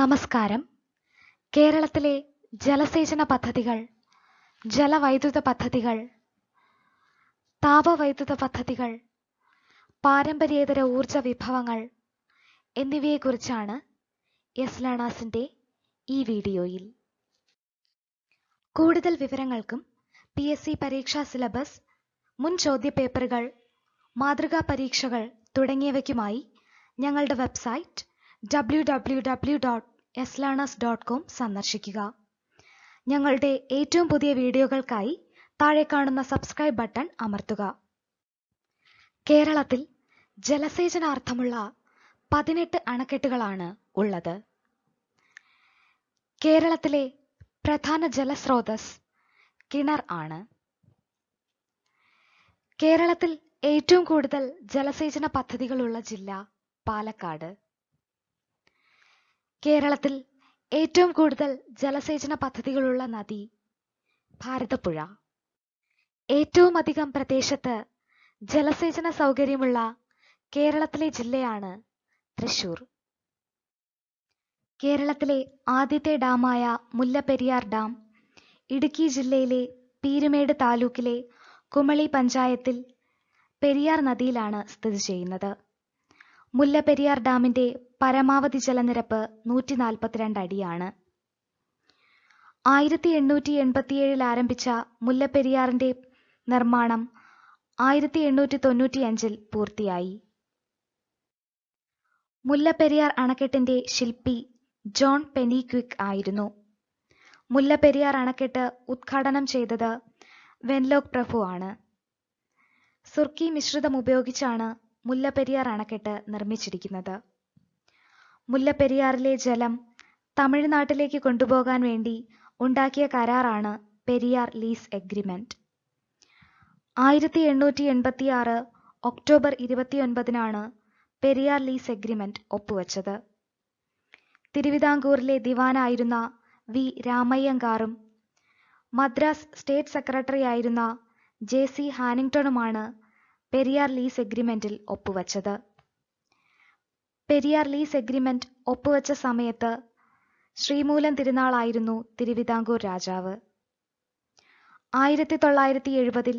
നമസ്കാരം കേരളത്തിലെ ജലസേചന പദ്ധതികൾ ജലവൈദ്യുത പദ്ധതികൾ താപവൈദ്യുത പദ്ധതികൾ പാരമ്പര്യേതര ഊർജ വിഭവങ്ങൾ എന്നിവയെക്കുറിച്ചാണ് എസ് ലണാസിൻ്റെ ഈ വീഡിയോയിൽ കൂടുതൽ വിവരങ്ങൾക്കും പി എസ് സി പരീക്ഷാ സിലബസ് മുൻ ചോദ്യപേപ്പറുകൾ മാതൃകാ പരീക്ഷകൾ തുടങ്ങിയവയ്ക്കുമായി ഞങ്ങളുടെ website W W W dot learners dot com സന്ദർശിക്കുക ഞങ്ങളുടെ ഏറ്റവും പുതിയ വീഡിയോകൾക്കായി താഴെ കാണുന്ന സബ്സ്ക്രൈബ് ബട്ടൺ അമർത്തുക കേരളത്തിൽ ജലസേചനാർത്ഥമുള്ള പതിനെട്ട് അണക്കെട്ടുകളാണ് ഉള്ളത് കേരളത്തിലെ പ്രധാന ജലസ്രോതസ് കിണർ ആണ് കേരളത്തിൽ ഏറ്റവും കൂടുതൽ ജലസേചന പദ്ധതികളുള്ള ജില്ല പാലക്കാട് കേരളത്തിൽ ഏറ്റവും കൂടുതൽ ജലസേചന പദ്ധതികളുള്ള നദി ഭാരതപ്പുഴ ഏറ്റവും അധികം പ്രദേശത്ത് ജലസേചന സൗകര്യമുള്ള കേരളത്തിലെ ജില്ലയാണ് തൃശൂർ കേരളത്തിലെ ആദ്യത്തെ ഡാമായ മുല്ലപ്പെരിയാർ ഡാം ഇടുക്കി ജില്ലയിലെ പീരുമേട് താലൂക്കിലെ കുമളി പഞ്ചായത്തിൽ പെരിയാർ നദിയിലാണ് സ്ഥിതി ചെയ്യുന്നത് മുല്ലപ്പെരിയാർ ഡാമിന്റെ പരമാവധി ജലനിരപ്പ് നൂറ്റി നാൽപ്പത്തിരണ്ട് അടിയാണ് ആയിരത്തി എണ്ണൂറ്റി എൺപത്തിയേഴിൽ ആരംഭിച്ച മുല്ലപ്പെരിയാറിന്റെ നിർമ്മാണം ആയിരത്തി എണ്ണൂറ്റി തൊണ്ണൂറ്റിയഞ്ചിൽ പൂർത്തിയായി മുല്ലപ്പെരിയാർ അണക്കെട്ടിന്റെ ശില്പി ജോൺ പെനിക്വിക് ആയിരുന്നു മുല്ലപ്പെരിയാർ അണക്കെട്ട് ഉദ്ഘാടനം ചെയ്തത് വെൻലോക് പ്രഭു ആണ് സുർക്കി മിശ്രിതം ഉപയോഗിച്ചാണ് മുല്ലപ്പെരിയാർ അണക്കെട്ട് നിർമ്മിച്ചിരിക്കുന്നത് മുല്ലപ്പെരിയാറിലെ ജലം തമിഴ്നാട്ടിലേക്ക് കൊണ്ടുപോകാൻ വേണ്ടി ഉണ്ടാക്കിയ കരാറാണ് പെരിയാർ ലീസ് എഗ്രിമെന്റ് ആയിരത്തി എണ്ണൂറ്റി എൺപത്തി ആറ് ഒക്ടോബർ ഇരുപത്തിയൊൻപതിനാണ് പെരിയാർ ലീസ് എഗ്രിമെന്റ് ഒപ്പുവച്ചത് തിരുവിതാംകൂറിലെ ദിവാനായിരുന്ന വി രാമയ്യങ്കാറും മദ്രാസ് സ്റ്റേറ്റ് സെക്രട്ടറി ആയിരുന്ന ജെ സി ഹാനിങ്ടണുമാണ് പെരിയാർ ലീസ് എഗ്രിമെന്റിൽ ഒപ്പുവച്ചത് പെരിയാർ ലീസ് എഗ്രിമെന്റ് ഒപ്പുവച്ച സമയത്ത് ശ്രീമൂലം തിരുനാളായിരുന്നു തിരുവിതാംകൂർ രാജാവ് ആയിരത്തി തൊള്ളായിരത്തി എഴുപതിൽ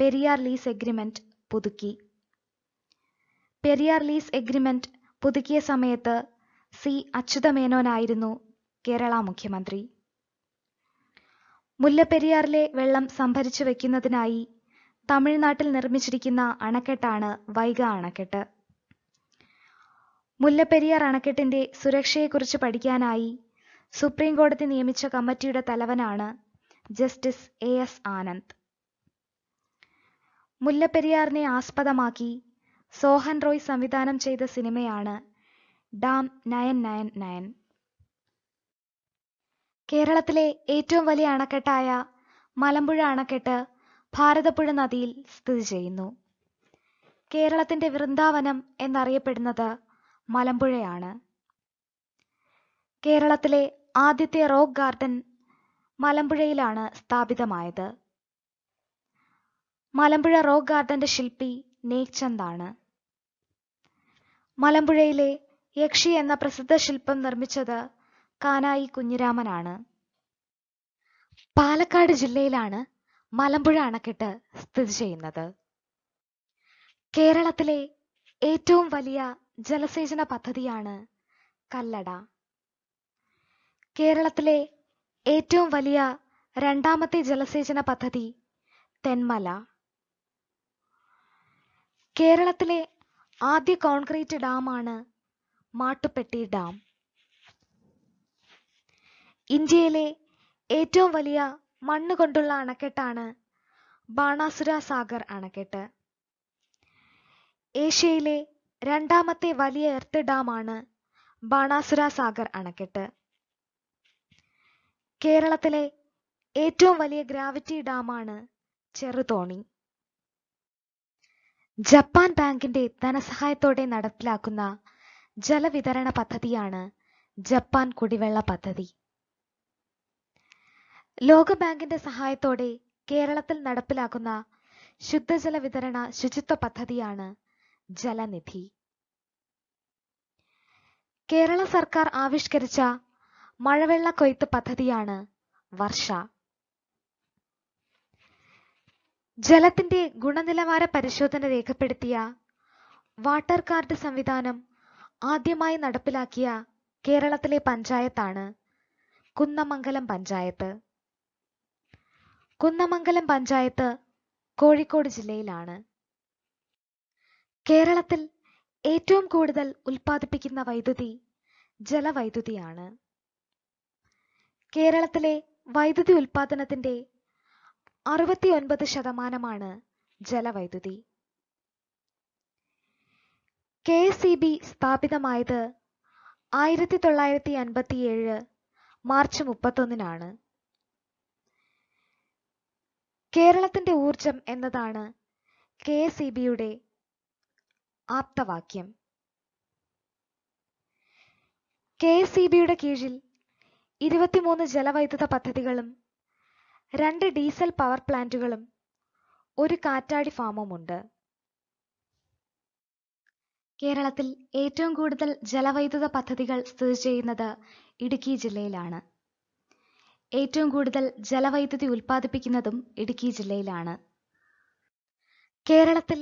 പെരിയാർ ലീസ് എഗ്രിമെന്റ് പുതുക്കി പെരിയാർ ലീസ് എഗ്രിമെന്റ് പുതുക്കിയ സമയത്ത് സി അച്യുതമേനോനായിരുന്നു കേരള മുഖ്യമന്ത്രി മുല്ലപ്പെരിയാറിലെ വെള്ളം സംഭരിച്ചു വെക്കുന്നതിനായി തമിഴ്നാട്ടിൽ നിർമ്മിച്ചിരിക്കുന്ന അണക്കെട്ടാണ് വൈഗ അണക്കെട്ട് മുല്ലപ്പെരിയാർ അണക്കെട്ടിന്റെ സുരക്ഷയെക്കുറിച്ച് പഠിക്കാനായി സുപ്രീം കോടതി നിയമിച്ച കമ്മിറ്റിയുടെ തലവനാണ് ജസ്റ്റിസ് എ എസ് ആനന്ദ് മുല്ലപ്പെരിയാറിനെ ആസ്പദമാക്കി സോഹൻ റോയ് സംവിധാനം ചെയ്ത സിനിമയാണ് ഡാം നയൻ നയൻ നയൻ കേരളത്തിലെ ഏറ്റവും വലിയ അണക്കെട്ടായ മലമ്പുഴ അണക്കെട്ട് ഭാരതപ്പുഴ നദിയിൽ സ്ഥിതി ചെയ്യുന്നു കേരളത്തിന്റെ വൃന്ദാവനം എന്നറിയപ്പെടുന്നത് മലമ്പുഴയാണ് കേരളത്തിലെ ആദ്യത്തെ റോക്ക് ഗാർഡൻ മലമ്പുഴയിലാണ് സ്ഥാപിതമായത് മലമ്പുഴ റോക്ക് ഗാർഡന്റെ ശില്പി നേക്ചന്ദാണ് മലമ്പുഴയിലെ യക്ഷി എന്ന പ്രസിദ്ധ ശില്പം നിർമ്മിച്ചത് കാനായി കുഞ്ഞിരാമനാണ് പാലക്കാട് ജില്ലയിലാണ് മലമ്പുഴ അണക്കെട്ട് സ്ഥിതി ചെയ്യുന്നത് കേരളത്തിലെ ഏറ്റവും വലിയ ജലസേചന പദ്ധതിയാണ് കല്ലട കേരളത്തിലെ ഏറ്റവും വലിയ രണ്ടാമത്തെ ജലസേചന പദ്ധതി തെന്മല കേരളത്തിലെ ആദ്യ കോൺക്രീറ്റ് ഡാമാണ് മാട്ടുപ്പെട്ടി ഡാം ഇന്ത്യയിലെ ഏറ്റവും വലിയ മണ്ണുകൊണ്ടുള്ള അണക്കെട്ടാണ് ബാണാസുര സാഗർ അണക്കെട്ട് ഏഷ്യയിലെ രണ്ടാമത്തെ വലിയ എർത്ത് ഡാമാണ് ബാണാസുര സാഗർ അണക്കെട്ട് കേരളത്തിലെ ഏറ്റവും വലിയ ഗ്രാവിറ്റി ഡാമാണ് ചെറുതോണി ജപ്പാൻ ബാങ്കിന്റെ ധനസഹായത്തോടെ നടപ്പിലാക്കുന്ന ജലവിതരണ പദ്ധതിയാണ് ജപ്പാൻ കുടിവെള്ള പദ്ധതി ലോകബാങ്കിന്റെ സഹായത്തോടെ കേരളത്തിൽ നടപ്പിലാക്കുന്ന ശുദ്ധജല വിതരണ ശുചിത്വ പദ്ധതിയാണ് ജലനിധി കേരള സർക്കാർ ആവിഷ്കരിച്ച മഴവെള്ള കൊയ്ത്ത് പദ്ധതിയാണ് വർഷ ജലത്തിന്റെ ഗുണനിലവാര പരിശോധന രേഖപ്പെടുത്തിയ വാട്ടർ കാർഡ് സംവിധാനം ആദ്യമായി നടപ്പിലാക്കിയ കേരളത്തിലെ പഞ്ചായത്താണ് കുന്നമംഗലം പഞ്ചായത്ത് കുന്നമംഗലം പഞ്ചായത്ത് കോഴിക്കോട് ജില്ലയിലാണ് കേരളത്തിൽ ഏറ്റവും കൂടുതൽ ഉൽപ്പാദിപ്പിക്കുന്ന വൈദ്യുതി ജലവൈദ്യുതിയാണ് കേരളത്തിലെ വൈദ്യുതി ഉൽപ്പാദനത്തിന്റെ അറുപത്തിയൊൻപത് ശതമാനമാണ് ജലവൈദ്യുതി കെ എസ് ഇ ബി സ്ഥാപിതമായത് ആയിരത്തി തൊള്ളായിരത്തി അൻപത്തിയേഴ് മാർച്ച് മുപ്പത്തൊന്നിനാണ് കേരളത്തിന്റെ ഊർജം എന്നതാണ് കെ എസ് ഇ ബിയുടെ ആപ്തവാക്യം കെ എസ് ഇ ബിയുടെ കീഴിൽ ഇരുപത്തിമൂന്ന് ജലവൈദ്യുത പദ്ധതികളും രണ്ട് ഡീസൽ പവർ പ്ലാന്റുകളും ഒരു കാറ്റാടി ഫാമുമുണ്ട് കേരളത്തിൽ ഏറ്റവും കൂടുതൽ ജലവൈദ്യുത പദ്ധതികൾ സ്ഥിതി ചെയ്യുന്നത് ഇടുക്കി ജില്ലയിലാണ് ഏറ്റവും കൂടുതൽ ജലവൈദ്യുതി ഉൽപ്പാദിപ്പിക്കുന്നതും ഇടുക്കി ജില്ലയിലാണ് കേരളത്തിൽ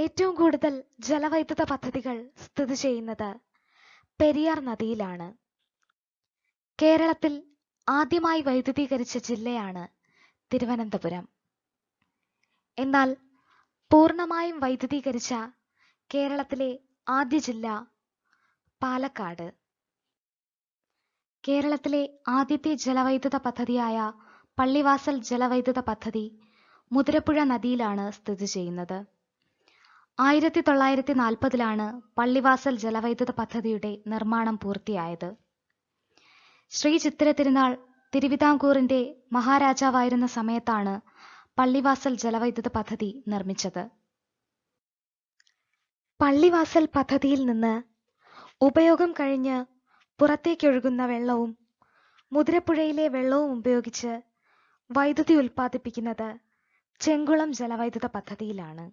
ഏറ്റവും കൂടുതൽ ജലവൈദ്യുത പദ്ധതികൾ സ്ഥിതി ചെയ്യുന്നത് പെരിയാർ നദിയിലാണ് കേരളത്തിൽ ആദ്യമായി വൈദ്യുതീകരിച്ച ജില്ലയാണ് തിരുവനന്തപുരം എന്നാൽ പൂർണ്ണമായും വൈദ്യുതീകരിച്ച കേരളത്തിലെ ആദ്യ ജില്ല പാലക്കാട് കേരളത്തിലെ ആദ്യത്തെ ജലവൈദ്യുത പദ്ധതിയായ പള്ളിവാസൽ ജലവൈദ്യുത പദ്ധതി മുതിരപ്പുഴ നദിയിലാണ് സ്ഥിതി ചെയ്യുന്നത് ആയിരത്തി തൊള്ളായിരത്തി നാൽപ്പതിലാണ് പള്ളിവാസൽ ജലവൈദ്യുത പദ്ധതിയുടെ നിർമ്മാണം പൂർത്തിയായത് ശ്രീ ചിത്തിര തിരുനാൾ തിരുവിതാംകൂറിന്റെ മഹാരാജാവായിരുന്ന സമയത്താണ് പള്ളിവാസൽ ജലവൈദ്യുത പദ്ധതി നിർമ്മിച്ചത് പള്ളിവാസൽ പദ്ധതിയിൽ നിന്ന് ഉപയോഗം കഴിഞ്ഞ് പുറത്തേക്കൊഴുകുന്ന വെള്ളവും മുതിരപ്പുഴയിലെ വെള്ളവും ഉപയോഗിച്ച് വൈദ്യുതി ഉൽപ്പാദിപ്പിക്കുന്നത് ചെങ്കുളം ജലവൈദ്യുത പദ്ധതിയിലാണ്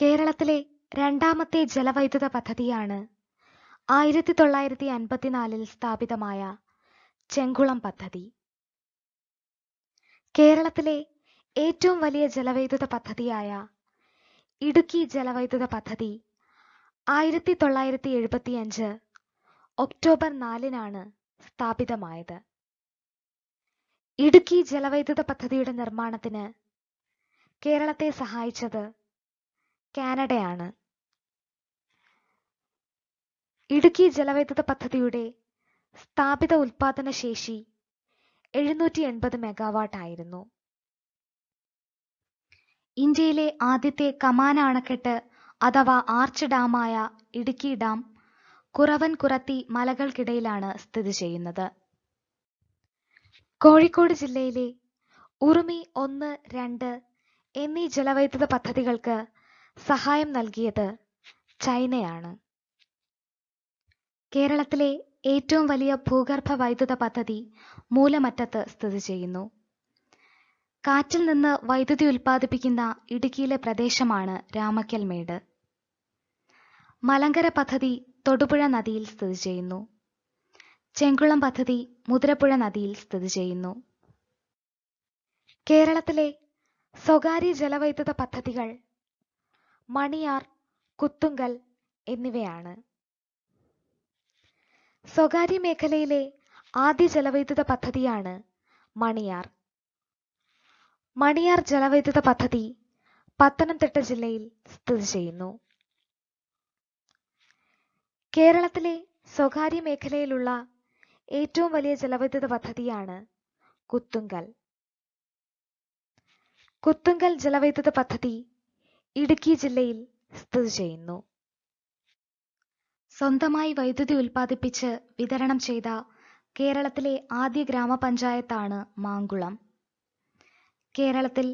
കേരളത്തിലെ രണ്ടാമത്തെ ജലവൈദ്യുത പദ്ധതിയാണ് ആയിരത്തി തൊള്ളായിരത്തി അൻപത്തിനാലിൽ സ്ഥാപിതമായ ചെങ്കുളം പദ്ധതി കേരളത്തിലെ ഏറ്റവും വലിയ ജലവൈദ്യുത പദ്ധതിയായ ഇടുക്കി ജലവൈദ്യുത പദ്ധതി ആയിരത്തി തൊള്ളായിരത്തി എഴുപത്തിയഞ്ച് ഒക്ടോബർ നാലിനാണ് സ്ഥാപിതമായത് ഇടുക്കി ജലവൈദ്യുത പദ്ധതിയുടെ നിർമ്മാണത്തിന് കേരളത്തെ സഹായിച്ചത് കാനഡയാണ് ഇടുക്കി ജലവൈദ്യുത പദ്ധതിയുടെ സ്ഥാപിത ഉൽപാദന ശേഷി എഴുന്നൂറ്റി എൺപത് മെഗാവാട്ട് ആയിരുന്നു ഇന്ത്യയിലെ ആദ്യത്തെ കമാന അണക്കെട്ട് അഥവാ ആർച്ച് ഡാമായ ഇടുക്കി ഡാം കുറത്തി മലകൾക്കിടയിലാണ് സ്ഥിതി ചെയ്യുന്നത് കോഴിക്കോട് ജില്ലയിലെ ഉറുമി ഒന്ന് രണ്ട് എന്നീ ജലവൈദ്യുത പദ്ധതികൾക്ക് സഹായം നൽകിയത് ചൈനയാണ് കേരളത്തിലെ ഏറ്റവും വലിയ ഭൂഗർഭ വൈദ്യുത പദ്ധതി മൂലമറ്റത്ത് സ്ഥിതി ചെയ്യുന്നു കാറ്റിൽ നിന്ന് വൈദ്യുതി ഉൽപ്പാദിപ്പിക്കുന്ന ഇടുക്കിയിലെ പ്രദേശമാണ് രാമക്കൽമേട് മലങ്കര പദ്ധതി തൊടുപുഴ നദിയിൽ സ്ഥിതി ചെയ്യുന്നു ചെങ്കുളം പദ്ധതി മുതിരപ്പുഴ നദിയിൽ സ്ഥിതി ചെയ്യുന്നു കേരളത്തിലെ സ്വകാര്യ ജലവൈദ്യുത പദ്ധതികൾ മണിയാർ കുത്തുങ്കൽ എന്നിവയാണ് സ്വകാര്യ മേഖലയിലെ ആദ്യ ജലവൈദ്യുത പദ്ധതിയാണ് മണിയാർ മണിയാർ ജലവൈദ്യുത പദ്ധതി പത്തനംതിട്ട ജില്ലയിൽ സ്ഥിതി ചെയ്യുന്നു കേരളത്തിലെ സ്വകാര്യ മേഖലയിലുള്ള ഏറ്റവും വലിയ ജലവൈദ്യുത പദ്ധതിയാണ് കുത്തുങ്കൽ കുത്തുങ്കൽ ജലവൈദ്യുത പദ്ധതി ഇടുക്കി ജില്ലയിൽ സ്ഥിതി ചെയ്യുന്നു സ്വന്തമായി വൈദ്യുതി ഉൽപ്പാദിപ്പിച്ച് വിതരണം ചെയ്ത കേരളത്തിലെ ആദ്യ ഗ്രാമപഞ്ചായത്താണ് മാങ്കുളം കേരളത്തിൽ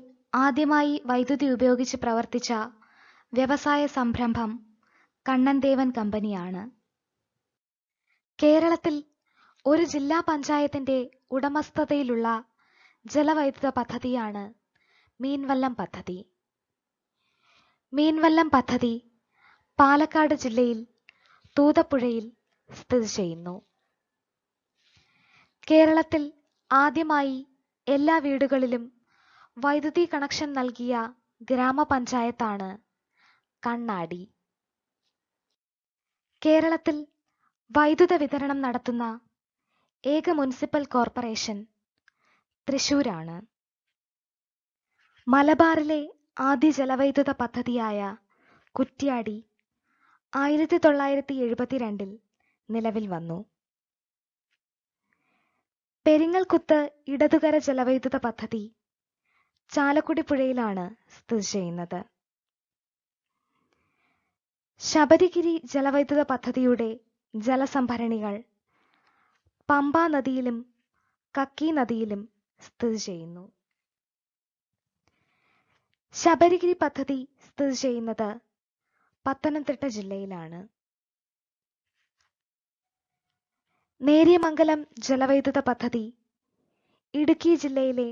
ആദ്യമായി വൈദ്യുതി ഉപയോഗിച്ച് പ്രവർത്തിച്ച വ്യവസായ സംരംഭം കണ്ണൻദേവൻ കമ്പനിയാണ് കേരളത്തിൽ ഒരു ജില്ലാ പഞ്ചായത്തിന്റെ ഉടമസ്ഥതയിലുള്ള ജലവൈദ്യുത പദ്ധതിയാണ് മീൻവല്ലം പദ്ധതി മീൻവല്ലം പദ്ധതി പാലക്കാട് ജില്ലയിൽ തൂതപ്പുഴയിൽ സ്ഥിതി ചെയ്യുന്നു കേരളത്തിൽ ആദ്യമായി എല്ലാ വീടുകളിലും വൈദ്യുതി കണക്ഷൻ നൽകിയ ഗ്രാമപഞ്ചായത്താണ് കണ്ണാടി കേരളത്തിൽ വൈദ്യുത വിതരണം നടത്തുന്ന ഏക മുനിസിപ്പൽ കോർപ്പറേഷൻ തൃശൂരാണ് മലബാറിലെ ആദ്യ ജലവൈദ്യുത പദ്ധതിയായ കുറ്റ്യാടി ആയിരത്തി തൊള്ളായിരത്തി എഴുപത്തിരണ്ടിൽ നിലവിൽ വന്നു പെരിങ്ങൽകുത്ത് ഇടതുകര ജലവൈദ്യുത പദ്ധതി ചാലക്കുടി പുഴയിലാണ് സ്ഥിതി ചെയ്യുന്നത് ശബരിഗിരി ജലവൈദ്യുത പദ്ധതിയുടെ ജലസംഭരണികൾ പമ്പ നദിയിലും കക്കി നദിയിലും സ്ഥിതി ചെയ്യുന്നു ശബരിഗിരി പദ്ധതി സ്ഥിതി ചെയ്യുന്നത് പത്തനംതിട്ട ജില്ലയിലാണ് നേര്യമംഗലം ജലവൈദ്യുത പദ്ധതി ഇടുക്കി ജില്ലയിലെ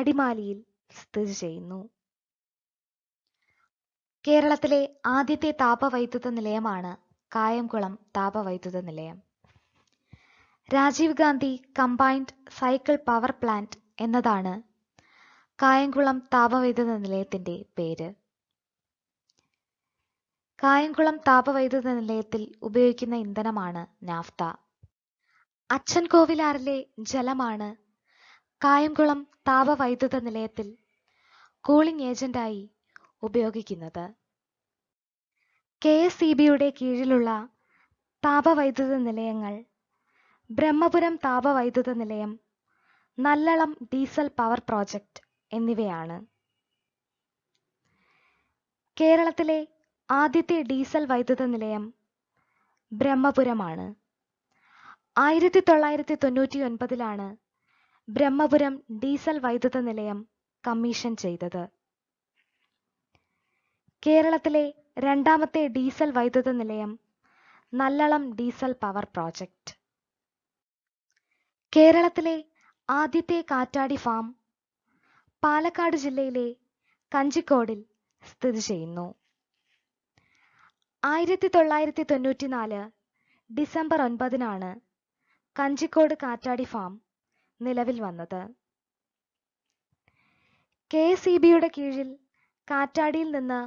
അടിമാലിയിൽ സ്ഥിതി ചെയ്യുന്നു കേരളത്തിലെ ആദ്യത്തെ താപവൈദ്യുത നിലയമാണ് കായംകുളം താപവൈദ്യുത നിലയം Rajiv Gandhi combined cycle power plant എന്നതാണ് കായംകുളം താപവൈദ്യുത നിലയത്തിന്റെ പേര് കായംകുളം താപവൈദ്യുത നിലയത്തിൽ ഉപയോഗിക്കുന്ന ഇന്ധനമാണ് നാഫ്ത അച്ഛൻ കോവിലാറിലെ ജലമാണ് കായംകുളം താപവൈദ്യുത നിലയത്തിൽ കൂളിംഗ് ഏജന്റായി ഉപയോഗിക്കുന്നത് കെ എസ് സി ബിയുടെ കീഴിലുള്ള താപവൈദ്യുത നിലയങ്ങൾ ബ്രഹ്മപുരം താപവൈദ്യുത നിലയം നല്ലളം ഡീസൽ പവർ പ്രോജക്റ്റ് എന്നിവയാണ് കേരളത്തിലെ ആദ്യത്തെ ഡീസൽ വൈദ്യുത നിലയം ബ്രഹ്മപുരമാണ് ആയിരത്തി തൊള്ളായിരത്തി തൊണ്ണൂറ്റി ഒൻപതിലാണ് ബ്രഹ്മപുരം ഡീസൽ വൈദ്യുത നിലയം കമ്മീഷൻ ചെയ്തത് കേരളത്തിലെ രണ്ടാമത്തെ ഡീസൽ വൈദ്യുത നിലയം നല്ലളം ഡീസൽ പവർ പ്രോജക്റ്റ് കേരളത്തിലെ ആദ്യത്തെ കാറ്റാടി ഫാം പാലക്കാട് ജില്ലയിലെ കഞ്ചിക്കോടിൽ സ്ഥിതി ചെയ്യുന്നു ആയിരത്തി തൊള്ളായിരത്തി തൊണ്ണൂറ്റിനാല് ഡിസംബർ ഒൻപതിനാണ് കഞ്ചിക്കോട് കാറ്റാടി ഫാം നിലവിൽ വന്നത് കെ എസ് ഇ ബിയുടെ കീഴിൽ കാറ്റാടിയിൽ നിന്ന്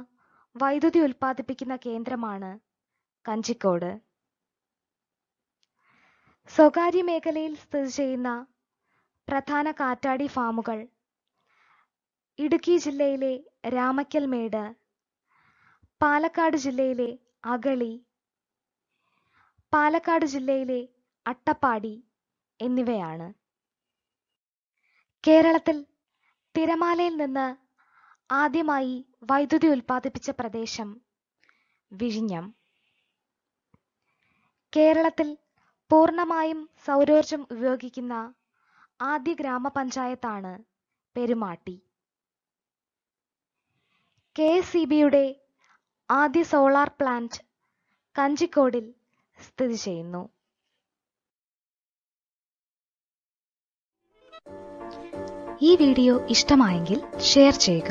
വൈദ്യുതി ഉൽപ്പാദിപ്പിക്കുന്ന കേന്ദ്രമാണ് കഞ്ചിക്കോട് സ്വകാര്യ മേഖലയിൽ സ്ഥിതി ചെയ്യുന്ന പ്രധാന കാറ്റാടി ഫാമുകൾ ഇടുക്കി ജില്ലയിലെ രാമക്കൽമേട് പാലക്കാട് ജില്ലയിലെ അഗളി പാലക്കാട് ജില്ലയിലെ അട്ടപ്പാടി എന്നിവയാണ് കേരളത്തിൽ തിരമാലയിൽ നിന്ന് ആദ്യമായി വൈദ്യുതി ഉൽപ്പാദിപ്പിച്ച പ്രദേശം വിഴിഞ്ഞം കേരളത്തിൽ പൂർണ്ണമായും സൗരോർജം ഉപയോഗിക്കുന്ന ആദ്യ ഗ്രാമപഞ്ചായത്താണ് പെരുമാട്ടി കെ സി ബിയുടെ ആദ്യ സോളാർ പ്ലാന്റ് കഞ്ചിക്കോടിൽ സ്ഥിതി ചെയ്യുന്നു ഈ വീഡിയോ ഇഷ്ടമായെങ്കിൽ ഷെയർ ചെയ്യുക